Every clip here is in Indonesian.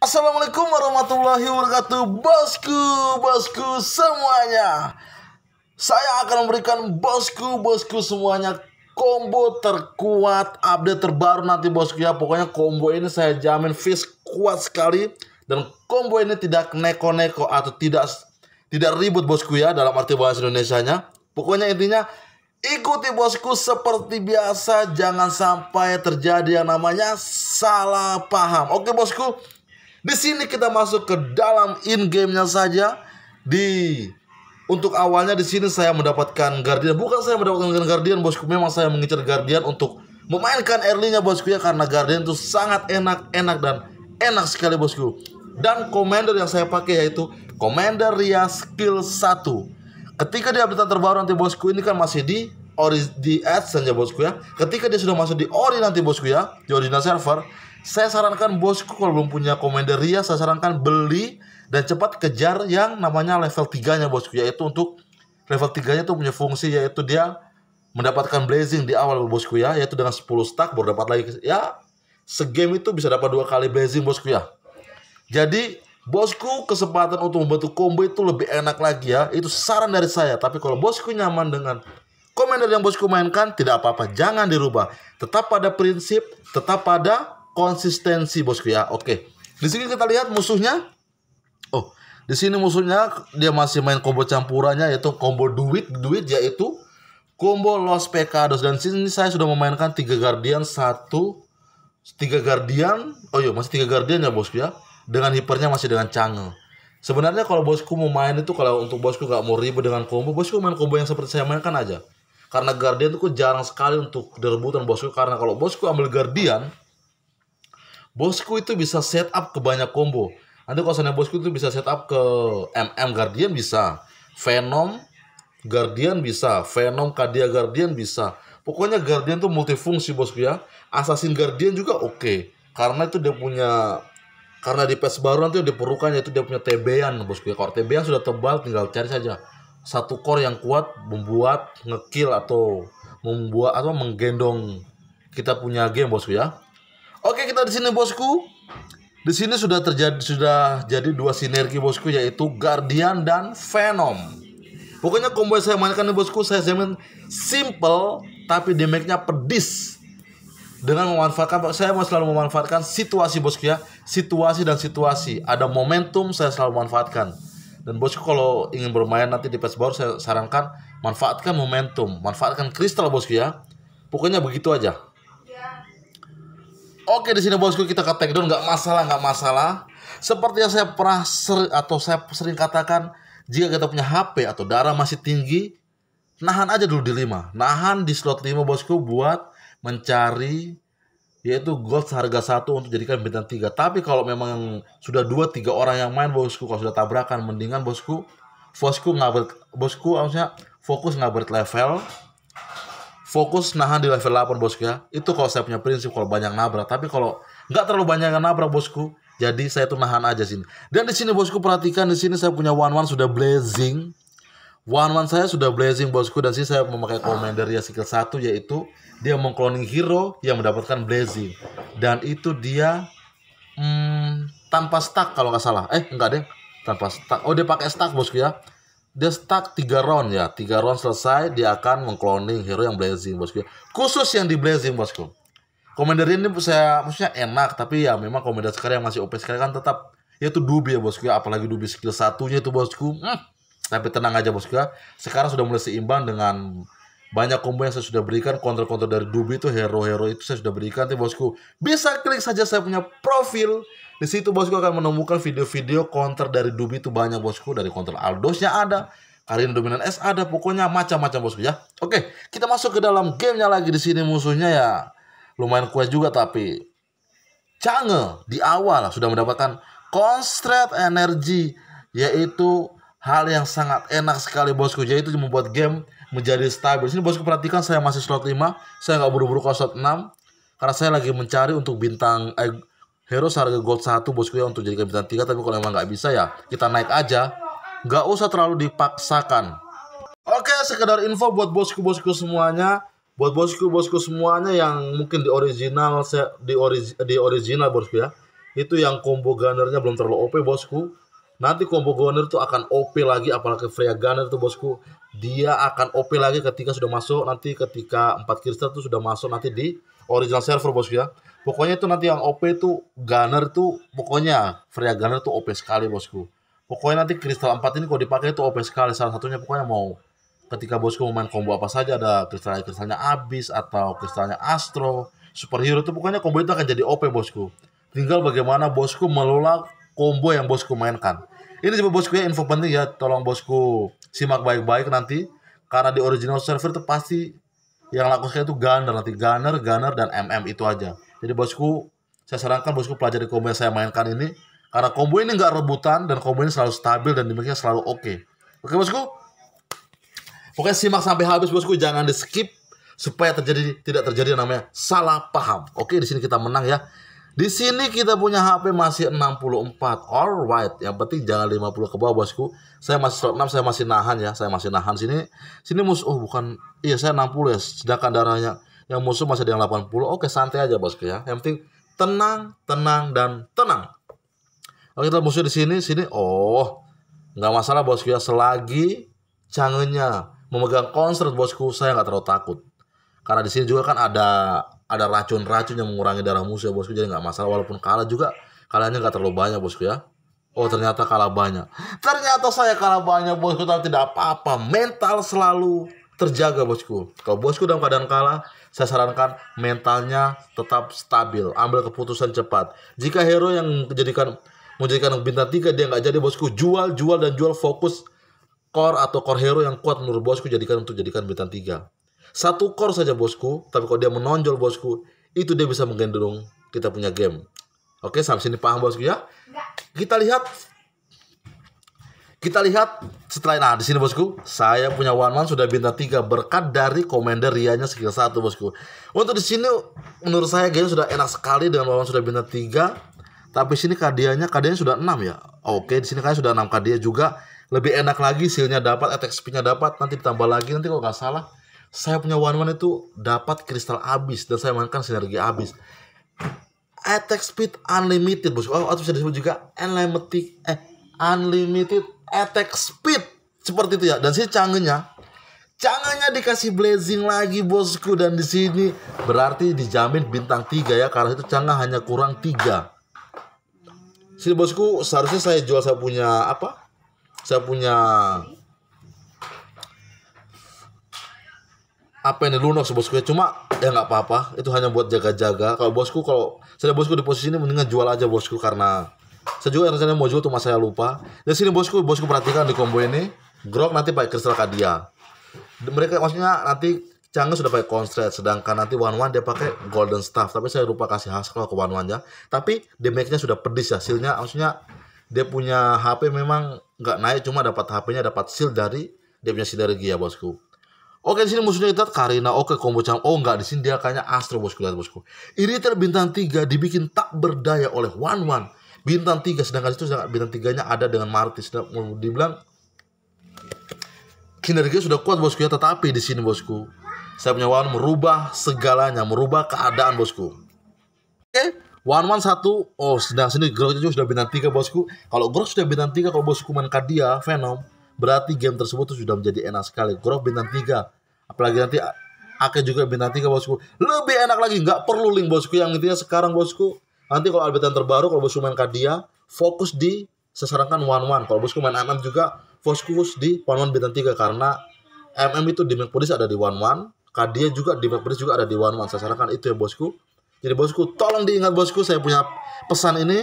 Assalamualaikum warahmatullahi wabarakatuh Bosku, bosku semuanya Saya akan memberikan bosku, bosku semuanya Combo terkuat Update terbaru nanti bosku ya Pokoknya combo ini saya jamin fish kuat sekali Dan combo ini tidak neko-neko Atau tidak tidak ribut bosku ya Dalam arti bahasa Indonesia nya Pokoknya intinya Ikuti bosku seperti biasa, jangan sampai terjadi yang namanya salah paham. Oke bosku, di sini kita masuk ke dalam in game-nya saja di untuk awalnya di sini saya mendapatkan Guardian. Bukan saya mendapatkan Guardian, bosku. Memang saya mengincar Guardian untuk memainkan early-nya bosku ya karena Guardian itu sangat enak-enak dan enak sekali bosku. Dan commander yang saya pakai yaitu Commander Ria skill 1. Ketika dia update terbaru nanti bosku ini kan masih di ori di AdSense ya bosku ya. Ketika dia sudah masuk di ori nanti bosku ya, di original server, saya sarankan bosku kalau belum punya Commander Ria, saya sarankan beli dan cepat kejar yang namanya level 3-nya bosku, yaitu untuk level 3-nya itu punya fungsi yaitu dia mendapatkan blazing di awal bosku ya, yaitu dengan 10 stack baru dapat lagi ya segame itu bisa dapat dua kali blazing bosku ya. Jadi Bosku, kesempatan untuk membantu combo itu lebih enak lagi ya. Itu saran dari saya. Tapi kalau bosku nyaman dengan commander yang bosku mainkan, tidak apa-apa. Jangan dirubah. Tetap pada prinsip, tetap pada konsistensi bosku ya. Oke. Di sini kita lihat musuhnya. Oh, di sini musuhnya dia masih main combo campurannya yaitu combo duit duit yaitu combo Los Pecados dan sini saya sudah memainkan tiga guardian satu tiga guardian oh iya masih tiga guardian ya bosku ya dengan hipernya masih dengan cangel sebenarnya kalau bosku mau main itu kalau untuk bosku gak mau ribet dengan combo bosku main combo yang seperti saya mainkan aja karena guardian itu jarang sekali untuk direbutan bosku karena kalau bosku ambil guardian Bosku itu bisa setup ke banyak combo. Nanti kalau Bosku itu bisa setup ke MM Guardian bisa. Venom Guardian bisa. Venom Kadia Guardian bisa. Pokoknya Guardian tuh multifungsi bosku ya. Assassin Guardian juga oke. Okay. Karena itu dia punya karena di patch baru nanti diperlukan itu dia punya tebean bosku ya. Kalau tebean sudah tebal tinggal cari saja satu core yang kuat membuat ngekill atau membuat atau menggendong kita punya game bosku ya. Oke, kita di sini bosku. Di sini sudah terjadi sudah jadi dua sinergi bosku yaitu Guardian dan Venom. Pokoknya combo yang saya mainkan nih bosku saya jamin simple tapi damage-nya pedis. Dengan memanfaatkan saya mau selalu memanfaatkan situasi bosku ya, situasi dan situasi. Ada momentum saya selalu manfaatkan. Dan bosku kalau ingin bermain nanti di patch baru saya sarankan manfaatkan momentum, manfaatkan kristal bosku ya. Pokoknya begitu aja. Oke di sini bosku kita ke takedown nggak masalah nggak masalah. Seperti yang saya pernah ser atau saya sering katakan jika kita punya HP atau darah masih tinggi nahan aja dulu di 5. Nahan di slot 5 bosku buat mencari yaitu gold seharga satu untuk jadikan bintang 3. Tapi kalau memang sudah 2 3 orang yang main bosku kalau sudah tabrakan mendingan bosku bosku ngabret bosku harusnya fokus nggak level fokus nahan di level 8 bosku ya itu kalau saya punya prinsip kalau banyak nabrak tapi kalau nggak terlalu banyak yang nabrak bosku jadi saya tuh nahan aja sini dan di sini bosku perhatikan di sini saya punya one one sudah blazing one one saya sudah blazing bosku dan sini saya memakai commander ya skill 1 yaitu dia mengkloning hero yang mendapatkan blazing dan itu dia hmm, tanpa stack kalau nggak salah eh nggak deh tanpa stack oh dia pakai stack bosku ya dia stuck tiga round ya tiga round selesai dia akan mengkloning hero yang blazing bosku khusus yang di blazing bosku komander ini saya maksudnya enak tapi ya memang komander sekarang yang masih OP sekarang kan tetap ya itu dubi ya bosku ya apalagi dubi skill satunya itu bosku hmm. tapi tenang aja bosku ya. sekarang sudah mulai seimbang dengan banyak combo yang saya sudah berikan kontrol-kontrol dari Dubi itu hero-hero itu saya sudah berikan tuh bosku bisa klik saja saya punya profil di situ bosku akan menemukan video-video counter dari Dubi itu banyak bosku dari counter Aldosnya ada Karin dominan S ada pokoknya macam-macam bosku ya oke kita masuk ke dalam gamenya lagi di sini musuhnya ya lumayan kuat juga tapi Change di awal sudah mendapatkan constraint energi yaitu hal yang sangat enak sekali bosku yaitu membuat game menjadi stabil. Sini bosku perhatikan saya masih slot 5, saya nggak buru-buru ke slot 6 karena saya lagi mencari untuk bintang eh, hero harga gold 1 bosku ya untuk jadi bintang 3 tapi kalau emang nggak bisa ya kita naik aja. Nggak usah terlalu dipaksakan. Oke, sekedar info buat bosku-bosku semuanya buat bosku-bosku semuanya yang mungkin di original di, ori, di original bosku ya itu yang combo gunner belum terlalu OP bosku Nanti combo Goner tuh akan OP lagi apalagi Freya Gunner tuh bosku. Dia akan OP lagi ketika sudah masuk nanti ketika 4 kristal tuh sudah masuk nanti di original server bosku ya. Pokoknya itu nanti yang OP tuh Gunner tuh pokoknya Freya Gunner tuh OP sekali bosku. Pokoknya nanti kristal 4 ini kalau dipakai tuh OP sekali salah satunya pokoknya mau ketika bosku mau main combo apa saja ada kristal kristalnya abis atau kristalnya astro superhero tuh pokoknya combo itu akan jadi OP bosku. Tinggal bagaimana bosku melola combo yang bosku mainkan ini sih bosku ya info penting ya, tolong bosku simak baik-baik nanti karena di original server itu pasti yang laku sekali itu Gunner nanti Gunner, Gunner dan MM itu aja. Jadi bosku, saya sarankan bosku pelajari combo yang saya mainkan ini karena combo ini nggak rebutan dan combo ini selalu stabil dan dimiliki selalu oke. Okay. Oke bosku, pokoknya simak sampai habis bosku, jangan di skip supaya terjadi tidak terjadi yang namanya salah paham. Oke, di sini kita menang ya. Di sini kita punya HP masih 64. all Alright, yang penting jangan 50 ke bawah bosku. Saya masih slot 6, saya masih nahan ya, saya masih nahan sini. Sini musuh oh bukan iya saya 60 ya, sedangkan darahnya yang musuh masih ada yang 80. Oke, santai aja bosku ya. Yang penting tenang, tenang dan tenang. Oke, kita musuh di sini, sini. Oh, nggak masalah bosku ya selagi canggihnya memegang konser bosku saya nggak terlalu takut karena di sini juga kan ada ada racun-racun yang mengurangi darah musuh ya bosku jadi nggak masalah walaupun kalah juga kalahnya nggak terlalu banyak bosku ya Oh ternyata kalah banyak ternyata saya kalah banyak bosku tapi tidak apa-apa mental selalu terjaga bosku kalau bosku dalam keadaan kalah saya sarankan mentalnya tetap stabil ambil keputusan cepat jika hero yang menjadikan menjadikan bintang tiga dia nggak jadi bosku jual jual dan jual fokus core atau core hero yang kuat menurut bosku jadikan untuk jadikan bintang tiga satu core saja bosku, tapi kalau dia menonjol bosku, itu dia bisa menggendong kita punya game. Oke, sampai sini paham bosku ya? Kita lihat kita lihat setelah nah di sini bosku, saya punya one man sudah bintang tiga berkat dari commander rianya skill satu bosku. Untuk di sini menurut saya game sudah enak sekali dengan one man sudah bintang tiga, Tapi sini kadiannya kadiannya sudah enam ya. Oke, di sini kalian sudah enam kadia juga. Lebih enak lagi silnya dapat, attack speednya dapat, nanti ditambah lagi nanti kalau nggak salah saya punya one one itu dapat kristal abis dan saya mainkan sinergi abis attack speed unlimited bosku oh, atau bisa disebut juga unlimited eh unlimited attack speed seperti itu ya dan si canggihnya canggihnya dikasih blazing lagi bosku dan di sini berarti dijamin bintang 3 ya karena itu canggih hanya kurang 3 sini bosku seharusnya saya jual saya punya apa saya punya apa yang sih bosku ya cuma ya nggak apa-apa itu hanya buat jaga-jaga kalau bosku kalau saya bosku di posisi ini mendingan jual aja bosku karena saya juga rencananya mau jual cuma saya lupa Di sini bosku bosku perhatikan di combo ini grok nanti pakai kristal kadia mereka maksudnya nanti Chang'e sudah pakai constraint sedangkan nanti one-one dia pakai golden staff tapi saya lupa kasih hasil kalau ke one-one ya tapi damage-nya sudah pedis ya hasilnya maksudnya dia punya HP memang nggak naik cuma dapat HP-nya dapat seal dari dia punya sinergi ya bosku Oke di sini musuhnya kita Karina, oke Kombo Chang. Oh enggak, di sini dia kayaknya Astro bosku, lihat bosku. Iriter bintang tiga dibikin tak berdaya oleh Wan Wan. Bintang 3 sedangkan itu sedangkan bintang tiganya ada dengan Martis. mau Dibilang kinerja sudah kuat bosku ya, tetapi di sini bosku saya punya Wan merubah segalanya, merubah keadaan bosku. Oke, Wan Wan satu, oh sedang sini Grok juga sudah bintang tiga bosku. Kalau Grok sudah bintang tiga kalau bosku main Kadia, Venom, Berarti game tersebut sudah menjadi enak sekali. Grok bintang 3. Apalagi nanti Ake juga bintang 3 bosku. Lebih enak lagi. Nggak perlu link bosku. Yang intinya sekarang bosku. Nanti kalau update terbaru. Kalau bosku main Kadia. Fokus di sesarankan one one. Kalau bosku main MM juga. Fokus di one one bintang 3. Karena MM itu di Mac ada di one one. Kadia juga di Mac juga ada di one one. Sesarankan itu ya bosku. Jadi bosku tolong diingat bosku. Saya punya pesan ini.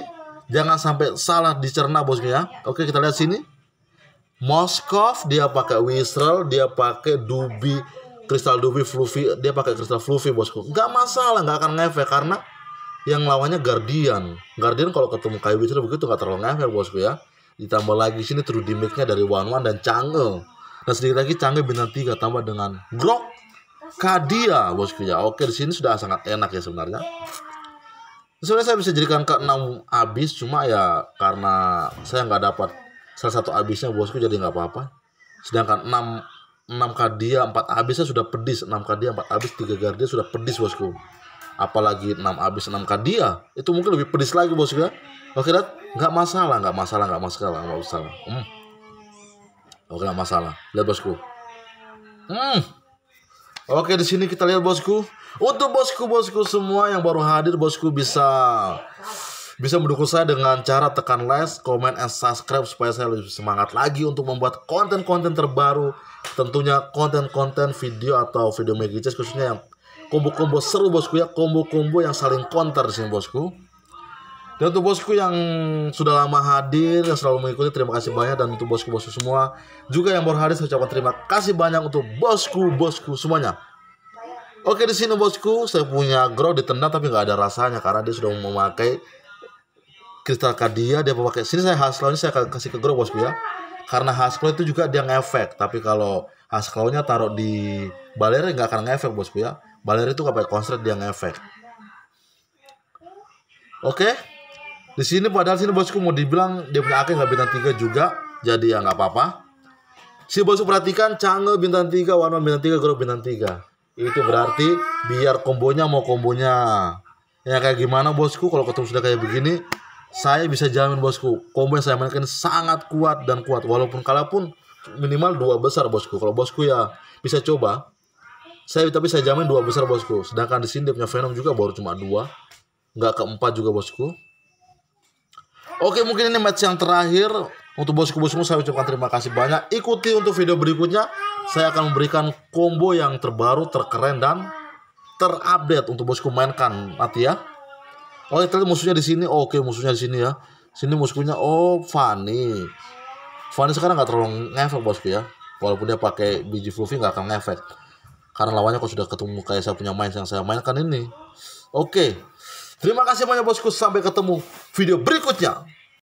Jangan sampai salah dicerna bosku ya. Oke kita lihat sini. Moskov dia pakai Wistral dia pakai Dubi, kristal Dubi Fluffy, dia pakai kristal Fluffy bosku. Nggak masalah, nggak akan ngefek karena yang lawannya Guardian. Guardian kalau ketemu kayu Wistral begitu nggak terlalu ngefek bosku ya. Ditambah lagi sini true damage-nya dari wanwan Wan dan Chang'e. Dan sedikit lagi Chang'e bintang tiga tambah dengan Grok Kadia bosku ya. Oke di sini sudah sangat enak ya sebenarnya. Sebenarnya saya bisa jadikan ke 6 habis cuma ya karena saya nggak dapat salah satu abisnya bosku jadi nggak apa-apa sedangkan 6 6 kadia 4 abisnya sudah pedis 6 kadia 4 abis 3 gardia sudah pedis bosku apalagi 6 abis 6 kadia itu mungkin lebih pedis lagi bosku ya oke dat nggak masalah nggak masalah nggak masalah nggak masalah hmm. oke nggak masalah lihat bosku hmm. oke di sini kita lihat bosku untuk bosku bosku semua yang baru hadir bosku bisa bisa mendukung saya dengan cara tekan like, comment, and subscribe supaya saya lebih semangat lagi untuk membuat konten-konten terbaru. Tentunya konten-konten video atau video megacis khususnya yang kombo-kombo seru bosku ya, kombo-kombo yang saling counter di sini bosku. Dan untuk bosku yang sudah lama hadir yang selalu mengikuti terima kasih banyak dan untuk bosku-bosku semua juga yang baru hadir saya ucapkan terima kasih banyak untuk bosku-bosku semuanya. Oke di sini bosku saya punya grow di ditendang tapi nggak ada rasanya karena dia sudah memakai kristal Kadia dia pakai sini saya hasil ini saya kasih ke grup bosku ya karena hasil itu juga dia ngefek tapi kalau nya taruh di baleri nggak akan ngefek bosku ya baleri itu pakai konstret dia ngefek oke di sini padahal sini bosku mau dibilang dia punya akhir nggak bintang tiga juga jadi ya nggak apa-apa si bosku perhatikan cange bintang tiga warna bintang tiga grup bintang tiga itu berarti biar kombonya mau kombonya ya kayak gimana bosku kalau ketemu sudah kayak begini saya bisa jamin bosku, combo yang saya mainkan sangat kuat dan kuat. Walaupun kalah pun minimal dua besar bosku. Kalau bosku ya bisa coba. Saya tapi saya jamin dua besar bosku. Sedangkan di sini dia punya Venom juga baru cuma dua. Nggak keempat juga bosku. Oke mungkin ini match yang terakhir. Untuk bosku-bosku saya ucapkan terima kasih banyak. Ikuti untuk video berikutnya. Saya akan memberikan combo yang terbaru, terkeren, dan terupdate untuk bosku mainkan nanti ya. Oh, terus musuhnya di sini. Oh, Oke, okay, musuhnya di sini ya. Sini musuhnya oh Fanny. Fanny sekarang nggak terlalu ngefek bosku ya. Walaupun dia pakai biji fluffy nggak akan ngefek. Karena lawannya kok sudah ketemu kayak saya punya main yang saya mainkan ini. Oke. Okay. Terima kasih banyak bosku. Sampai ketemu video berikutnya.